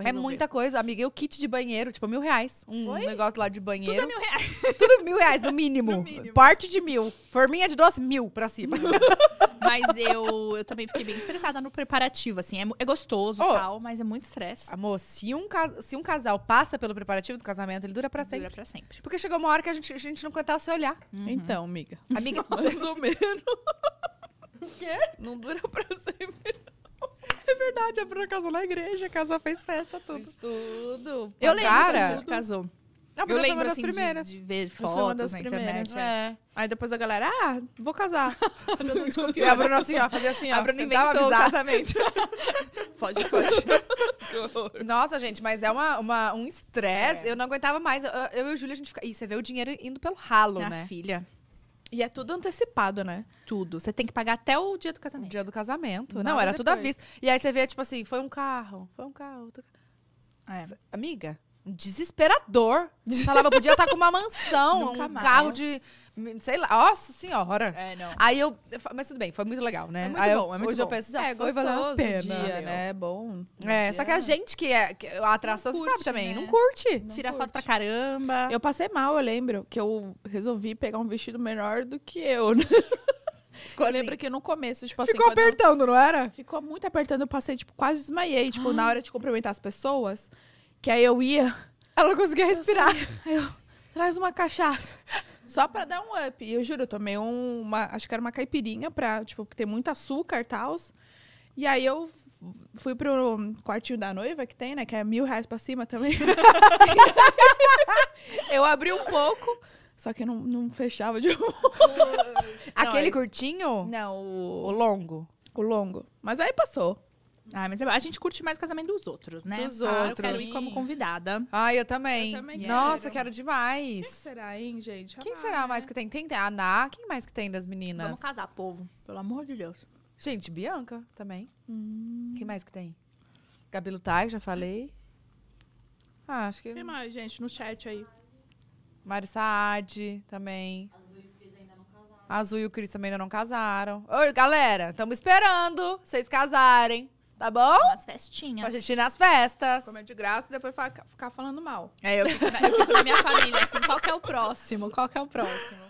É muita coisa. amiga. o kit de banheiro, tipo, mil reais. Um Oi? negócio lá de banheiro. Tudo é mil reais. Tudo mil reais, no mínimo. no mínimo. Parte de mil. Forminha de doce, mil pra cima. mas eu, eu também fiquei bem estressada no preparativo, assim. É, é gostoso e oh, tal, mas é muito estresse. Amor, se um, se um casal passa pelo preparativo do casamento, ele dura pra sempre. Dura pra sempre. Porque chegou uma hora que a gente, a gente não aguentava se olhar. Uhum. Então, amiga. Amiga. Mais ou menos. O quê? Não dura pra sempre verdade, a Bruna casou na igreja, casou, fez festa, tudo. Fez tudo. Eu lembro cara, quando casou. A Bruna eu lembro, assim, de, de, ver fotos na primeiras. internet. É. é. Aí depois a galera, ah, vou casar. e a Bruna assim, ó, fazia assim, ó. A Bruna inventou o casamento. pode, pode. Nossa, gente, mas é uma, uma um estresse. É. Eu não aguentava mais. Eu, eu, e o Júlio, a gente fica... E você vê o dinheiro indo pelo ralo, Minha né? filha. E é tudo antecipado, né? Tudo. Você tem que pagar até o dia do casamento. dia do casamento. Nada Não, era depois. tudo à vista. E aí você vê, tipo assim, foi um carro, foi um carro. Outro... É. Amiga, desesperador. Falava, podia estar tá com uma mansão, Nunca um mais. carro de Sei lá, nossa senhora. É, não. Aí eu. Mas tudo bem, foi muito legal, né? É muito eu, bom, é muito hoje bom. eu penso, já é, foi, valeu a pena. Dia, meu. né? É bom. É, só que a gente que é. Que a atração curte, sabe também, né? não curte. Não Tira curte. foto pra caramba. Eu passei mal, eu lembro, que eu resolvi pegar um vestido menor do que eu. Né? Ficou, eu assim, lembro que no começo, tipo assim. Ficou apertando, eu, não era? Ficou muito apertando, eu passei, tipo, quase desmaiei, tipo, ah. na hora de cumprimentar as pessoas, que aí eu ia, ela não conseguia respirar. Eu aí eu, traz uma cachaça. Só pra dar um up. eu juro, eu tomei um, uma. Acho que era uma caipirinha pra, tipo, porque tem muito açúcar e tal. E aí eu fui pro quartinho da noiva que tem, né? Que é mil reais pra cima também. eu abri um pouco, só que não, não fechava de um. Aquele não, curtinho? Não, o... o longo. O longo. Mas aí passou. Ah, mas a gente curte mais o casamento dos outros, né? Dos ah, outros. Eu quero ir como convidada. Ah, eu também. Eu também Nossa, quero. demais. Quem será, hein, gente? quem será né? mais que tem? Tem a Ana. Quem mais que tem das meninas? Vamos casar, povo. Pelo amor de Deus. Gente, Bianca também. Hum. Quem mais que tem? Gabi Lutai, já falei. Ah, acho que... Quem mais, gente? No chat aí. Mari Saad também. Azul e o Cris também ainda não casaram. Oi, galera, estamos esperando vocês casarem. Tá bom? Nas festinhas. Pra gente ir nas festas. Comer de graça e depois ficar falando mal. É, eu fico, na, eu fico na minha família, assim, qual que é o próximo? Qual que é o próximo?